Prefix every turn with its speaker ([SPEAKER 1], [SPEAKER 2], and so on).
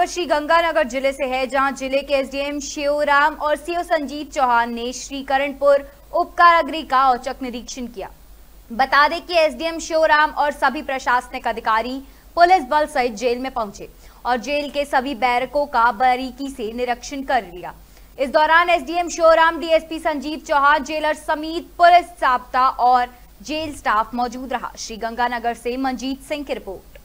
[SPEAKER 1] खबर श्री गंगानगर जिले से है जहां जिले के एसडीएम शिवराम और सीओ संजीव चौहान ने श्री करणपुर उपकारागृह का औचक निरीक्षण किया बता दें कि एसडीएम शिवराम और सभी प्रशासनिक अधिकारी पुलिस बल सहित जेल में पहुंचे और जेल के सभी बैरकों का बारीकी से निरीक्षण कर लिया इस दौरान SDM Shivram DSP Sanjeev Chauhan jailer Sameet police साबता और जेल स्टाफ मौजूद रहा श्री गंगानगर से मंजीत सिंह की रिपोर्ट